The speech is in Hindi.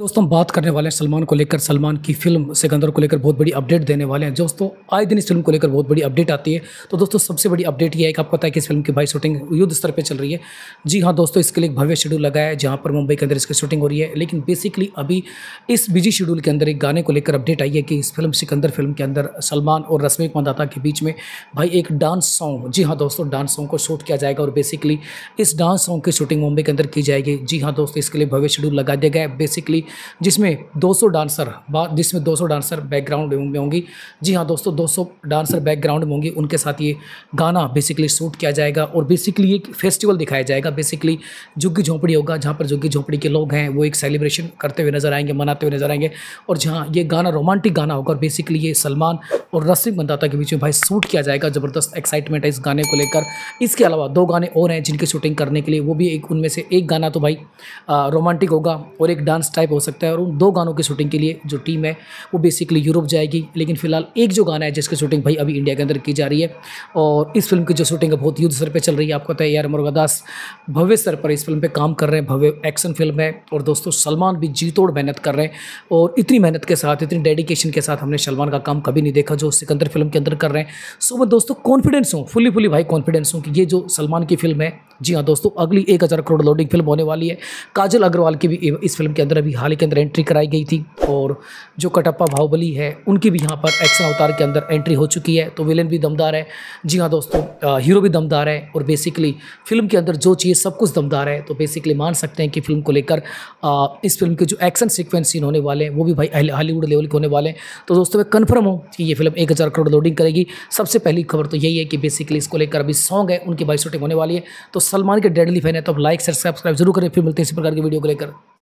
दोस्तों हम बात करने वाले हैं सलमान को लेकर सलमान की फिल्म सिकंदर को लेकर बहुत बड़ी अपडेट देने वाले हैं दोस्तों आए दिन इस फिल्म को लेकर बहुत बड़ी अपडेट आती है तो दोस्तों सबसे बड़ी अपडेट ये है कि आपको पता है कि इस फिल्म की भाई शूटिंग युद्ध स्तर पर चल रही है जी हाँ दोस्तों इसके लिए भव्य शेड्यूल लगाया है जहाँ पर मुंबई के अंदर इसकी शूटिंग हो रही है लेकिन बेसिकली अभी इस बिजी शेड्यूल के अंदर एक गाने को लेकर अपडेट आई है कि इस फिल्म सिकंदर फिल्म के अंदर सलमान और रश्मि मंदाता के बीच में भाई एक डांस सॉन्ग जी हाँ दोस्तों डांस सॉन्ग को शूट किया जाएगा और बेसिकली इस डांस सॉन्ग की शूटिंग मुंबई के अंदर की जाएगी जी हाँ दोस्तों इसके लिए भव्य शेड्यूल लगा दिया गया है बेसिकली जिसमें 200 डांसर जिसमें 200 डांसर बैकग्राउंड में होंगी जी हाँ दोस्तों 200 डांसर बैकग्राउंड में होंगी उनके साथ ये गाना बेसिकली शूट किया जाएगा और बेसिकली एक फेस्टिवल दिखाया जाएगा बेसिकली झुग्गी झोंपड़ी होगा जहाँ पर झुग्गी झोंपड़ी के लोग हैं वो एक सेलिब्रेशन करते हुए नज़र आएंगे मनाते हुए नज़र आएंगे और जहाँ ये गाना रोमांटिक गाना होगा और बेसिकली ये सलमान और रसिक मंदाता के बीच में भाई शूट किया जाएगा ज़बरदस्त एक्साइटमेंट है इस गाने को लेकर इसके अलावा दो गाने और हैं जिनकी शूटिंग करने के लिए वो भी एक उनमें से एक गाना तो भाई रोमांटिक होगा और एक डांस टाइप हो सकता है और उन दो गानों की शूटिंग के लिए जो टीम है वो बेसिकली यूरोप जाएगी लेकिन फिलहाल एक जो गाना है जिसकी शूटिंग भाई अभी इंडिया के अंदर की जा रही है और इस फिल्म की जो शूटिंग है बहुत युद्ध स्तर पर चल रही है आपको पता है यार मुर्गादास भव्य स्तर पर इस फिल्म पर काम कर रहे हैं भव्य एक्शन फिल्म है और दोस्तों सलमान भी जी तोड़ मेहनत कर रहे हैं और इतनी मेहनत के साथ इतनी डेडिकेशन के साथ हमने सलमान का काम कभी नहीं देखा जो सिकंदर फिल्म के अंदर कर रहे हैं सो मैं दोस्तों कॉन्फिडेंस हूँ फुली फुली भाई कॉन्फिडेंस हूँ कि ये जो सलमान की फिल्म है जी हाँ दोस्तों अगली एक हज़ार करोड़ लोडिंग फिल्म होने वाली है काजल अग्रवाल की भी इस फिल्म के अंदर अभी ही के अंदर एंट्री कराई गई थी और जो कटप्पा बाहुबली है उनकी भी यहाँ पर एक्शन अवतार के अंदर एंट्री हो चुकी है तो विलेन भी दमदार है जी हाँ दोस्तों हीरो भी दमदार है और बेसिकली फिल्म के अंदर जो चाहिए सब कुछ दमदार है तो बेसिकली मान सकते हैं कि फिल्म को लेकर इस फिल्म के जो एक्शन सिक्वेंस सीन होने वाले हैं वो भी भाई हॉलीवुड लेवल के होने वाले हैं तो दोस्तों मैं कन्फर्म हूँ कि ये फिल्म एक करोड़ लोडिंग करेगी सबसे पहली खबर तो यही है कि बेसिकली इसको लेकर अभी सॉन्ग है उनकी बाई शूटिंग होने वाली है तो सलमान के डेडली फैन है तो लाइक सब्सक्राइब जरूर करें फिर मिलते हैं इसी प्रकार की वीडियो को लेकर